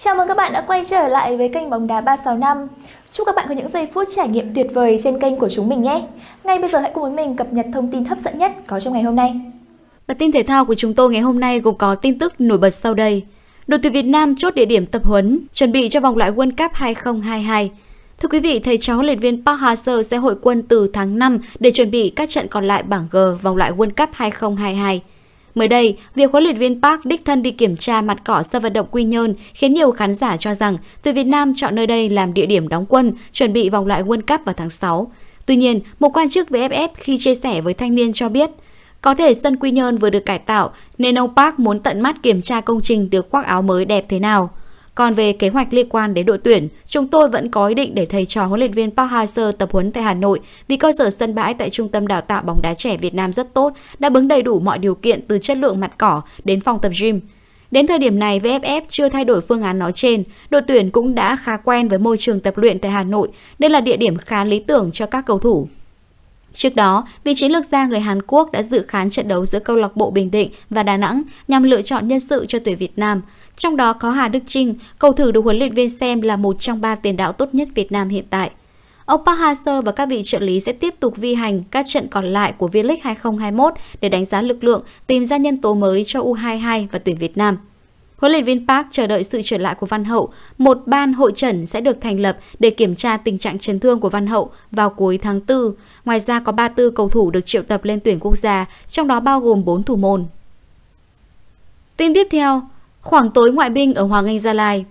Chào mừng các bạn đã quay trở lại với kênh bóng đá 365. Chúc các bạn có những giây phút trải nghiệm tuyệt vời trên kênh của chúng mình nhé. Ngay bây giờ hãy cùng với mình cập nhật thông tin hấp dẫn nhất có trong ngày hôm nay. Bản tin thể thao của chúng tôi ngày hôm nay gồm có tin tức nổi bật sau đây. Đội tuyển Việt Nam chốt địa điểm tập huấn, chuẩn bị cho vòng loại World Cup 2022. Thưa quý vị, thầy cháu luyện viên Park Hang-seo sẽ hội quân từ tháng 5 để chuẩn bị các trận còn lại bảng G vòng loại World Cup 2022. Mới đây, việc huấn luyện viên Park đích thân đi kiểm tra mặt cỏ sân vận động Quy Nhơn khiến nhiều khán giả cho rằng tuyển Việt Nam chọn nơi đây làm địa điểm đóng quân, chuẩn bị vòng loại World Cup vào tháng 6. Tuy nhiên, một quan chức VFF khi chia sẻ với thanh niên cho biết, có thể sân Quy Nhơn vừa được cải tạo nên ông Park muốn tận mắt kiểm tra công trình được khoác áo mới đẹp thế nào. Còn về kế hoạch liên quan đến đội tuyển, chúng tôi vẫn có ý định để thầy trò huấn luyện viên Park Hang-seo tập huấn tại Hà Nội vì cơ sở sân bãi tại Trung tâm Đào tạo bóng đá trẻ Việt Nam rất tốt, đáp ứng đầy đủ mọi điều kiện từ chất lượng mặt cỏ đến phòng tập gym. Đến thời điểm này, VFF chưa thay đổi phương án nói trên. Đội tuyển cũng đã khá quen với môi trường tập luyện tại Hà Nội. Đây là địa điểm khá lý tưởng cho các cầu thủ. Trước đó, vị chiến lược gia người Hàn Quốc đã dự khán trận đấu giữa câu lạc bộ Bình Định và Đà Nẵng nhằm lựa chọn nhân sự cho tuyển Việt Nam. Trong đó có Hà Đức Trinh, cầu thủ được huấn luyện viên xem là một trong ba tiền đạo tốt nhất Việt Nam hiện tại. Ông Park Hang-seo và các vị trợ lý sẽ tiếp tục vi hành các trận còn lại của V-League 2021 để đánh giá lực lượng, tìm ra nhân tố mới cho U22 và tuyển Việt Nam. Huấn luyện viên Park chờ đợi sự trở lại của Văn Hậu, một ban hội trần sẽ được thành lập để kiểm tra tình trạng chấn thương của Văn Hậu vào cuối tháng 4. Ngoài ra có 34 cầu thủ được triệu tập lên tuyển quốc gia, trong đó bao gồm 4 thủ môn. Tin tiếp theo, khoảng tối ngoại binh ở Hoàng Anh Gia Lai.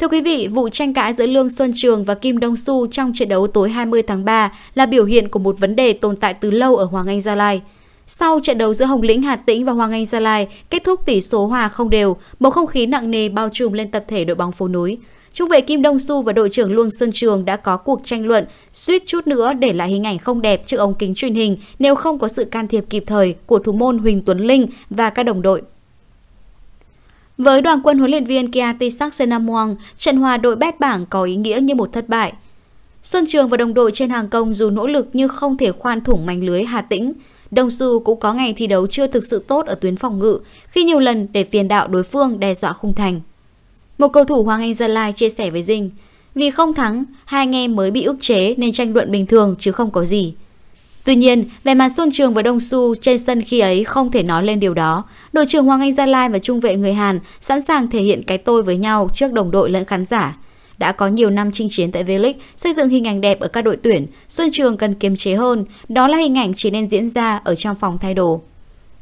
Thưa quý vị, vụ tranh cãi giữa Lương Xuân Trường và Kim Đông Su trong trận đấu tối 20 tháng 3 là biểu hiện của một vấn đề tồn tại từ lâu ở Hoàng Anh Gia Lai – sau trận đấu giữa Hồng Lĩnh Hà Tĩnh và Hoàng Anh Gia Lai kết thúc tỷ số hòa không đều, bầu không khí nặng nề bao trùm lên tập thể đội bóng phố núi. Trung vệ Kim Đông Su và đội trưởng Luân Sơn Trường đã có cuộc tranh luận suýt chút nữa để lại hình ảnh không đẹp trước ống kính truyền hình nếu không có sự can thiệp kịp thời của thủ môn Huỳnh Tuấn Linh và các đồng đội. Với đoàn quân huấn luyện viên Kiati Saksenamuang, trận hòa đội bét bảng có ý nghĩa như một thất bại. Xuân Trường và đồng đội trên hàng công dù nỗ lực nhưng không thể khoan thủng mảnh lưới Hà Tĩnh. Đông Su cũng có ngày thi đấu chưa thực sự tốt ở tuyến phòng ngự khi nhiều lần để tiền đạo đối phương đe dọa khung thành. Một cầu thủ Hoàng Anh Gia Lai chia sẻ với Dinh, vì không thắng, hai anh em mới bị ức chế nên tranh luận bình thường chứ không có gì. Tuy nhiên, về mặt Xuân Trường và Đông Su trên sân khi ấy không thể nói lên điều đó. Đội trưởng Hoàng Anh Gia Lai và trung vệ người Hàn sẵn sàng thể hiện cái tôi với nhau trước đồng đội lẫn khán giả đã có nhiều năm chinh chiến tại V-League, xây dựng hình ảnh đẹp ở các đội tuyển, Xuân Trường cần kiềm chế hơn, đó là hình ảnh chỉ nên diễn ra ở trong phòng thay đồ.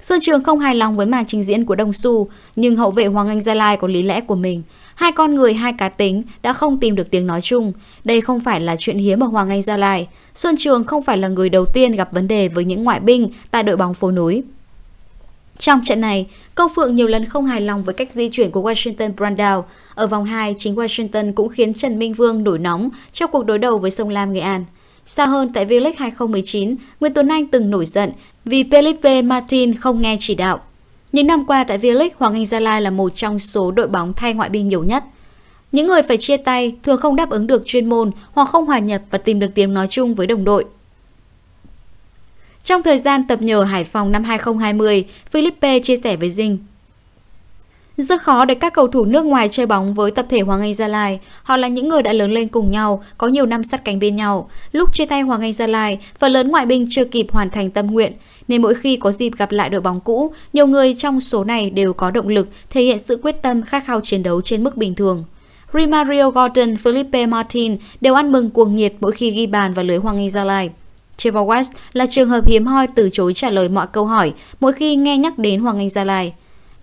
Xuân Trường không hài lòng với màn trình diễn của Đông Su, nhưng hậu vệ Hoàng Anh Gia Lai có lý lẽ của mình. Hai con người, hai cá tính đã không tìm được tiếng nói chung. Đây không phải là chuyện hiếm ở Hoàng Anh Gia Lai. Xuân Trường không phải là người đầu tiên gặp vấn đề với những ngoại binh tại đội bóng phố núi. Trong trận này, Công Phượng nhiều lần không hài lòng với cách di chuyển của Washington Brandao. Ở vòng 2, chính Washington cũng khiến Trần Minh Vương nổi nóng trong cuộc đối đầu với Sông Lam Nghệ An. Xa hơn tại V-League 2019, Nguyễn Tuấn Anh từng nổi giận vì Felipe Martin không nghe chỉ đạo. Những năm qua tại V-League, Hoàng Anh Gia Lai là một trong số đội bóng thay ngoại binh nhiều nhất. Những người phải chia tay thường không đáp ứng được chuyên môn hoặc không hòa nhập và tìm được tiếng nói chung với đồng đội. Trong thời gian tập nhờ Hải Phòng năm 2020, Philippe chia sẻ với Dinh. Rất khó để các cầu thủ nước ngoài chơi bóng với tập thể Hoàng Anh Gia Lai. Họ là những người đã lớn lên cùng nhau, có nhiều năm sát cánh bên nhau. Lúc chia tay Hoàng Anh Gia Lai, phần lớn ngoại binh chưa kịp hoàn thành tâm nguyện. Nên mỗi khi có dịp gặp lại đội bóng cũ, nhiều người trong số này đều có động lực, thể hiện sự quyết tâm khát khao chiến đấu trên mức bình thường. Rimario Gordon, Felipe Martin đều ăn mừng cuồng nhiệt mỗi khi ghi bàn vào lưới Hoàng Anh Gia Lai. Trevor West là trường hợp hiếm hoi từ chối trả lời mọi câu hỏi mỗi khi nghe nhắc đến Hoàng Anh Gia Lai.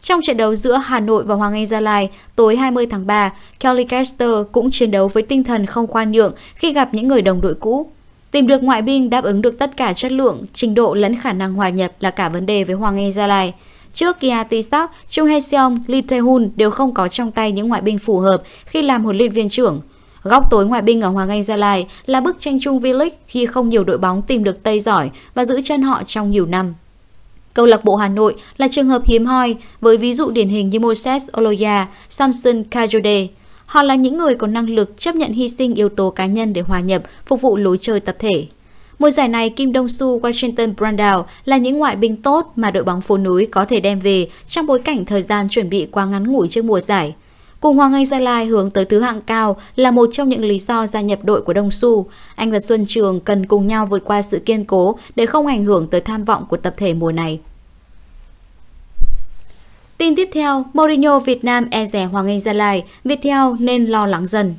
Trong trận đấu giữa Hà Nội và Hoàng Anh Gia Lai tối 20 tháng 3, Kelly Caster cũng chiến đấu với tinh thần không khoan nhượng khi gặp những người đồng đội cũ. Tìm được ngoại binh đáp ứng được tất cả chất lượng, trình độ lẫn khả năng hòa nhập là cả vấn đề với Hoàng Anh Gia Lai. Trước Kia Tisak, Chung Hae Seong, Lee Tae Hun đều không có trong tay những ngoại binh phù hợp khi làm huấn luyện viên trưởng. Góc tối ngoại binh ở Hoàng Anh Gia Lai là bức tranh chung V-League khi không nhiều đội bóng tìm được Tây giỏi và giữ chân họ trong nhiều năm. Câu lạc bộ Hà Nội là trường hợp hiếm hoi với ví dụ điển hình như Moses Oloya, Samson Kajode. Họ là những người có năng lực chấp nhận hy sinh yếu tố cá nhân để hòa nhập, phục vụ lối chơi tập thể. Mùa giải này, Kim Dong Su, Washington Brandao là những ngoại binh tốt mà đội bóng phố núi có thể đem về trong bối cảnh thời gian chuẩn bị quá ngắn ngủi trước mùa giải. Cùng Hoàng Anh Gia Lai hướng tới thứ hạng cao là một trong những lý do gia nhập đội của Đông Su. Anh và Xuân Trường cần cùng nhau vượt qua sự kiên cố để không ảnh hưởng tới tham vọng của tập thể mùa này. Tin tiếp theo, Mourinho Việt Nam e rẻ Hoàng Anh Gia Lai, Viettel nên lo lắng dần.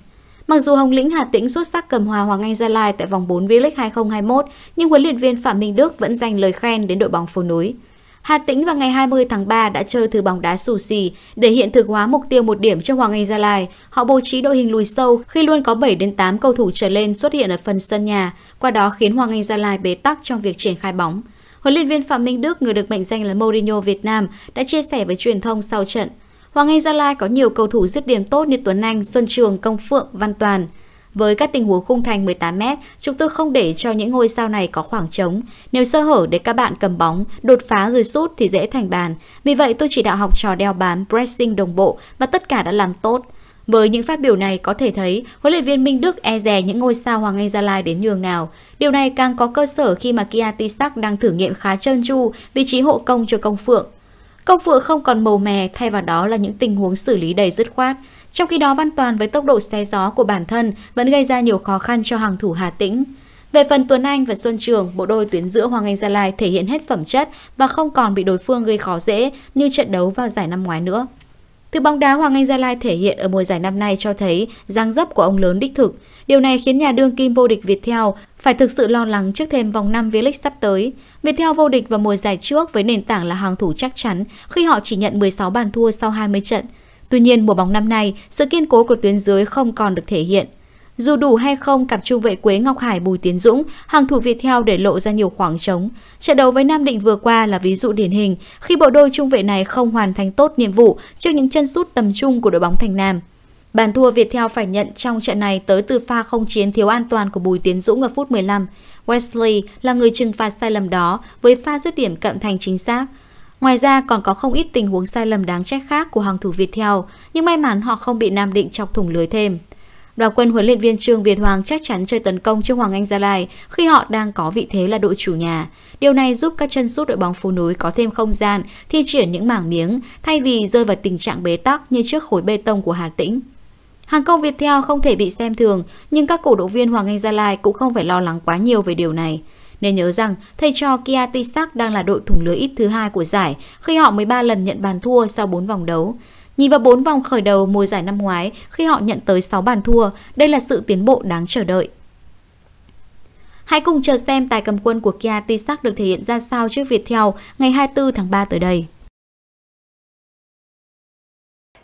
Mặc dù Hồng Lĩnh Hà Tĩnh xuất sắc cầm hòa Hoàng Anh Gia Lai tại vòng 4 V-League 2021, nhưng huấn luyện viên Phạm Minh Đức vẫn dành lời khen đến đội bóng phố núi. Hà Tĩnh vào ngày 20 tháng 3 đã chơi thử bóng đá xù xì để hiện thực hóa mục tiêu một điểm cho Hoàng Anh Gia Lai. Họ bố trí đội hình lùi sâu khi luôn có 7 đến 8 cầu thủ trở lên xuất hiện ở phần sân nhà, qua đó khiến Hoàng Anh Gia Lai bế tắc trong việc triển khai bóng. Huấn luyện viên Phạm Minh Đức, người được mệnh danh là Mourinho Việt Nam, đã chia sẻ với truyền thông sau trận. Hoàng Anh Gia Lai có nhiều cầu thủ dứt điểm tốt như Tuấn Anh, Xuân Trường, Công Phượng, Văn Toàn. Với các tình huống khung thành 18m, chúng tôi không để cho những ngôi sao này có khoảng trống. Nếu sơ hở để các bạn cầm bóng, đột phá rồi sút thì dễ thành bàn. Vì vậy tôi chỉ đạo học trò đeo bám pressing đồng bộ và tất cả đã làm tốt. Với những phát biểu này có thể thấy huấn luyện viên Minh Đức e dè những ngôi sao Hoàng Anh Gia Lai đến nhường nào. Điều này càng có cơ sở khi mà Kia Tisak đang thử nghiệm khá trơn tru vị trí hộ công cho Công Phượng. Công Phượng không còn màu mè, thay vào đó là những tình huống xử lý đầy dứt khoát. Trong khi đó Văn Toàn với tốc độ xe gió của bản thân vẫn gây ra nhiều khó khăn cho hàng thủ Hà Tĩnh. Về phần Tuấn Anh và Xuân Trường, bộ đôi tuyến giữa Hoàng Anh Gia Lai thể hiện hết phẩm chất và không còn bị đối phương gây khó dễ như trận đấu vào giải năm ngoái nữa. Từ bóng đá Hoàng Anh Gia Lai thể hiện ở mùa giải năm nay cho thấy giang dấp của ông lớn đích thực. Điều này khiến nhà đương kim vô địch viettel phải thực sự lo lắng trước thêm vòng năm V-League sắp tới. viettel vô địch vào mùa giải trước với nền tảng là hàng thủ chắc chắn khi họ chỉ nhận 16 bàn thua sau 20 trận – Tuy nhiên mùa bóng năm nay, sự kiên cố của tuyến dưới không còn được thể hiện. Dù đủ hay không cặp trung vệ Quế Ngọc Hải Bùi Tiến Dũng, hàng thủ Việt theo để lộ ra nhiều khoảng trống. Trận đấu với Nam Định vừa qua là ví dụ điển hình khi bộ đôi trung vệ này không hoàn thành tốt nhiệm vụ trước những chân sút tầm trung của đội bóng Thành Nam. Bàn thua Việt theo phải nhận trong trận này tới từ pha không chiến thiếu an toàn của Bùi Tiến Dũng ở phút 15. Wesley là người trừng phạt sai lầm đó với pha dứt điểm cận thành chính xác. Ngoài ra còn có không ít tình huống sai lầm đáng trách khác của hàng thủ Viettel, nhưng may mắn họ không bị Nam Định chọc thủng lưới thêm. Đoàn quân huấn luyện viên Trương Việt Hoàng chắc chắn chơi tấn công trước Hoàng Anh Gia Lai khi họ đang có vị thế là đội chủ nhà. Điều này giúp các chân sút đội bóng phố núi có thêm không gian thi triển những mảng miếng thay vì rơi vào tình trạng bế tắc như trước khối bê tông của Hà Tĩnh. Hàng công Viettel không thể bị xem thường, nhưng các cổ động viên Hoàng Anh Gia Lai cũng không phải lo lắng quá nhiều về điều này. Nên nhớ rằng thầy trò Kia đang là đội thủng lưới ít thứ hai của giải khi họ mới 13 lần nhận bàn thua sau 4 vòng đấu. Nhìn vào 4 vòng khởi đầu mùa giải năm ngoái khi họ nhận tới 6 bàn thua, đây là sự tiến bộ đáng chờ đợi. Hãy cùng chờ xem tài cầm quân của Kia Tisak được thể hiện ra sao trước Việt Theo ngày 24 tháng 3 tới đây.